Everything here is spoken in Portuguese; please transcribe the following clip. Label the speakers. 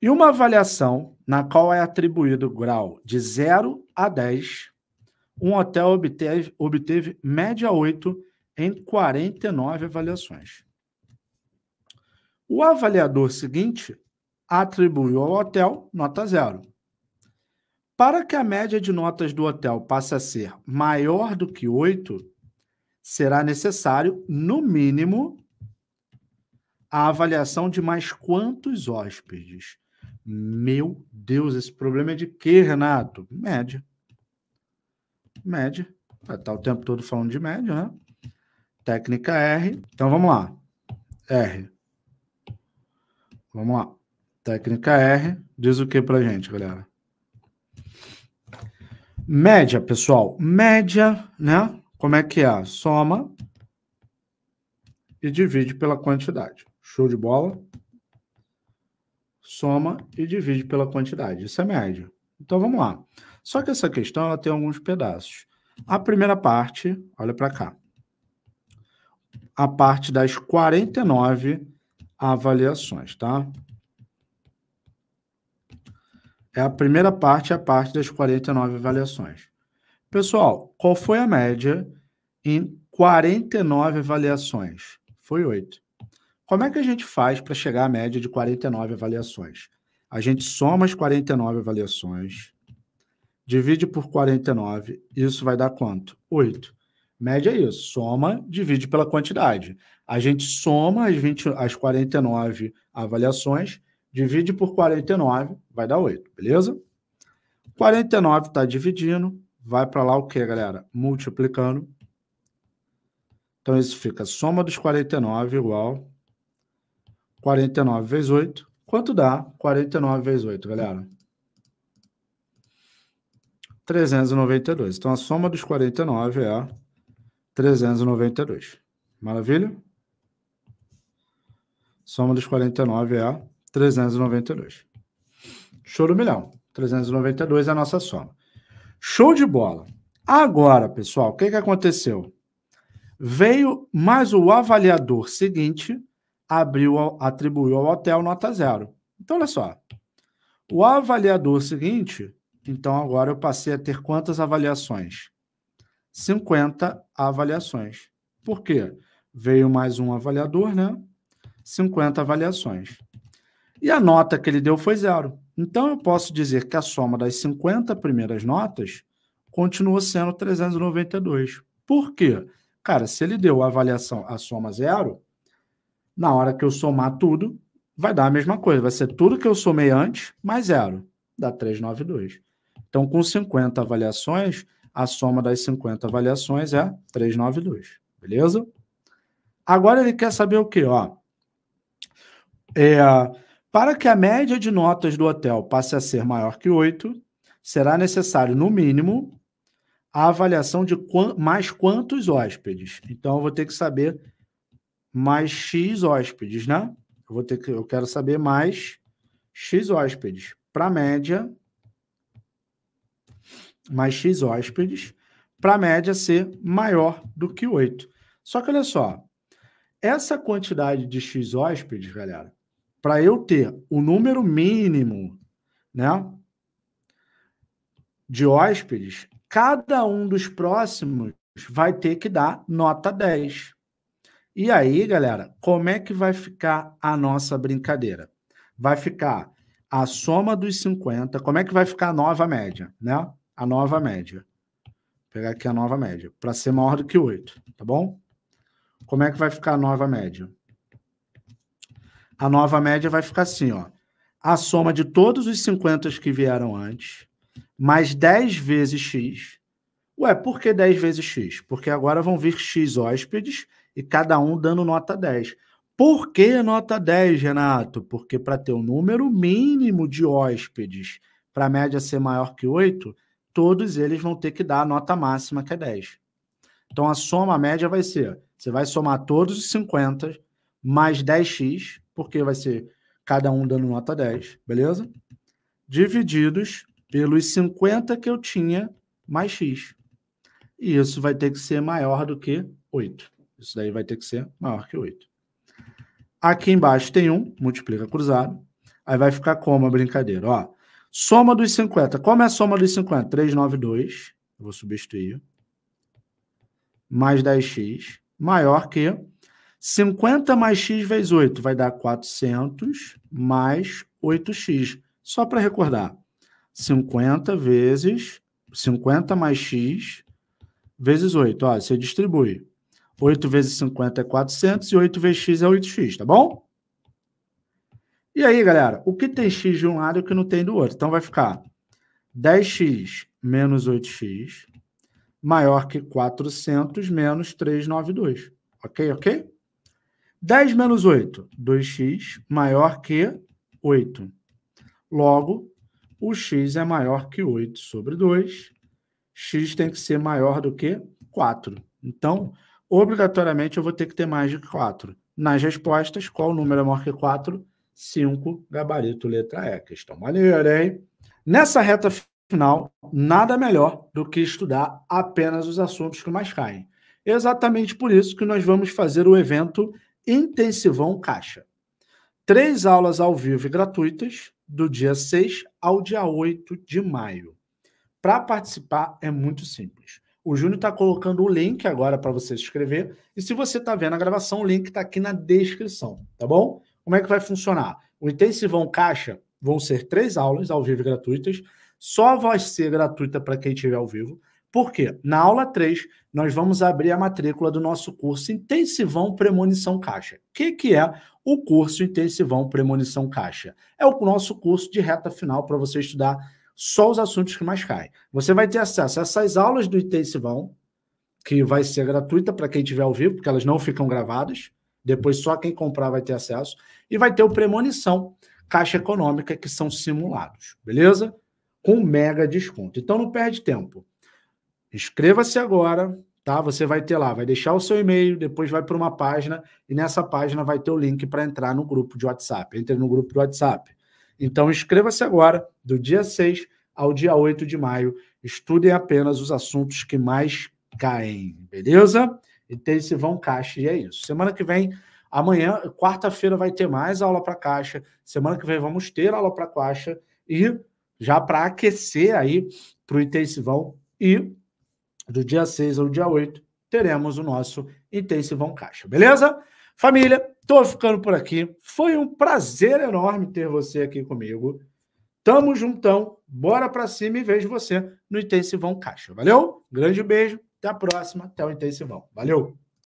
Speaker 1: E uma avaliação na qual é atribuído grau de 0 a 10, um hotel obteve, obteve média 8 em 49 avaliações. O avaliador seguinte atribuiu ao hotel nota zero. Para que a média de notas do hotel passe a ser maior do que 8, será necessário, no mínimo, a avaliação de mais quantos hóspedes? Meu Deus, esse problema é de quê, Renato? Média. Média. Está o tempo todo falando de média, né? Técnica R. Então vamos lá. R. Vamos lá. Técnica R diz o que para gente, galera? Média, pessoal. Média, né? Como é que é? Soma e divide pela quantidade. Show de bola soma e divide pela quantidade. Isso é média. Então vamos lá. Só que essa questão ela tem alguns pedaços. A primeira parte, olha para cá. A parte das 49 avaliações, tá? É a primeira parte, a parte das 49 avaliações. Pessoal, qual foi a média em 49 avaliações? Foi 8. Como é que a gente faz para chegar à média de 49 avaliações? A gente soma as 49 avaliações, divide por 49, isso vai dar quanto? 8. Média é isso, soma, divide pela quantidade. A gente soma as, 20, as 49 avaliações, divide por 49, vai dar 8, beleza? 49 está dividindo, vai para lá o que, galera? Multiplicando. Então, isso fica soma dos 49 igual 49 vezes 8. Quanto dá 49 vezes 8, galera? 392. Então, a soma dos 49 é 392. Maravilha? Soma dos 49 é 392. Show do milhão. 392 é a nossa soma. Show de bola. Agora, pessoal, o que, que aconteceu? Veio mais o avaliador seguinte abriu, atribuiu ao hotel nota zero. Então, olha só. O avaliador seguinte, então agora eu passei a ter quantas avaliações? 50 avaliações. Por quê? Veio mais um avaliador, né? 50 avaliações. E a nota que ele deu foi zero. Então eu posso dizer que a soma das 50 primeiras notas continua sendo 392. Por quê? Cara, se ele deu a avaliação a soma zero, na hora que eu somar tudo, vai dar a mesma coisa. Vai ser tudo que eu somei antes mais zero. Dá 392. Então, com 50 avaliações, a soma das 50 avaliações é 392. Beleza? Agora ele quer saber o quê? Ó, é, para que a média de notas do hotel passe a ser maior que 8, será necessário, no mínimo, a avaliação de mais quantos hóspedes. Então, eu vou ter que saber mais X hóspedes, né? Eu, vou ter que, eu quero saber mais X hóspedes. Para média, mais X hóspedes, para média ser maior do que 8. Só que olha só, essa quantidade de X hóspedes, galera, para eu ter o número mínimo, né? De hóspedes, cada um dos próximos vai ter que dar nota 10. E aí, galera, como é que vai ficar a nossa brincadeira? Vai ficar a soma dos 50, como é que vai ficar a nova média, né? A nova média. Vou pegar aqui a nova média, para ser maior do que 8, tá bom? Como é que vai ficar a nova média? A nova média vai ficar assim, ó. A soma de todos os 50 que vieram antes, mais 10 vezes x, Ué, por que 10 vezes X? Porque agora vão vir X hóspedes e cada um dando nota 10. Por que nota 10, Renato? Porque para ter um número mínimo de hóspedes, para a média ser maior que 8, todos eles vão ter que dar a nota máxima, que é 10. Então a soma média vai ser: você vai somar todos os 50 mais 10x, porque vai ser cada um dando nota 10, beleza? Divididos pelos 50 que eu tinha mais x. E isso vai ter que ser maior do que 8. Isso daí vai ter que ser maior que 8. Aqui embaixo tem 1, multiplica cruzado. Aí vai ficar como a brincadeira? Ó, soma dos 50. Como é a soma dos 50? 3, 9, 2. Eu vou substituir. Mais 10x maior que 50 mais x vezes 8 vai dar 400 mais 8x. Só para recordar, 50 vezes 50 mais x vezes 8. Ó, você distribui. 8 vezes 50 é 400 e 8 vezes x é 8x, tá bom? E aí, galera, o que tem x de um lado e o que não tem do outro? Então vai ficar 10x menos 8x maior que 400 menos 392. Ok, ok? 10 menos 8, 2x maior que 8. Logo, o x é maior que 8 sobre 2 x tem que ser maior do que 4. Então, obrigatoriamente, eu vou ter que ter mais de 4. Nas respostas, qual número é maior que 4? 5, gabarito, letra E. Questão maneira, hein? Nessa reta final, nada melhor do que estudar apenas os assuntos que mais caem. Exatamente por isso que nós vamos fazer o evento Intensivão Caixa. Três aulas ao vivo e gratuitas, do dia 6 ao dia 8 de maio. Para participar é muito simples. O Júnior está colocando o link agora para você se inscrever. E se você está vendo a gravação, o link está aqui na descrição, tá bom? Como é que vai funcionar? O Intensivão Caixa vão ser três aulas ao vivo gratuitas. Só vai ser gratuita para quem estiver ao vivo. Por quê? Na aula 3, nós vamos abrir a matrícula do nosso curso Intensivão Premonição Caixa. O que, que é o curso Intensivão Premonição Caixa? É o nosso curso de reta final para você estudar só os assuntos que mais caem. Você vai ter acesso a essas aulas do Intensivão, que vai ser gratuita para quem estiver ao vivo, porque elas não ficam gravadas. Depois só quem comprar vai ter acesso. E vai ter o Premonição, Caixa Econômica, que são simulados, beleza? Com mega desconto. Então não perde tempo. Inscreva-se agora, tá? Você vai ter lá, vai deixar o seu e-mail, depois vai para uma página e nessa página vai ter o link para entrar no grupo de WhatsApp. Entre no grupo do WhatsApp. Então, inscreva-se agora, do dia 6 ao dia 8 de maio. Estudem apenas os assuntos que mais caem, beleza? Intensivão Caixa, e é isso. Semana que vem, amanhã, quarta-feira, vai ter mais aula para Caixa. Semana que vem, vamos ter aula para Caixa. E já para aquecer aí para o Intensivão. E do dia 6 ao dia 8, teremos o nosso Intensivão Caixa, beleza? Família, estou ficando por aqui. Foi um prazer enorme ter você aqui comigo. Tamo juntão, bora para cima e vejo você no Intensivão Caixa. Valeu? Grande beijo, até a próxima, até o Intensivão. Valeu!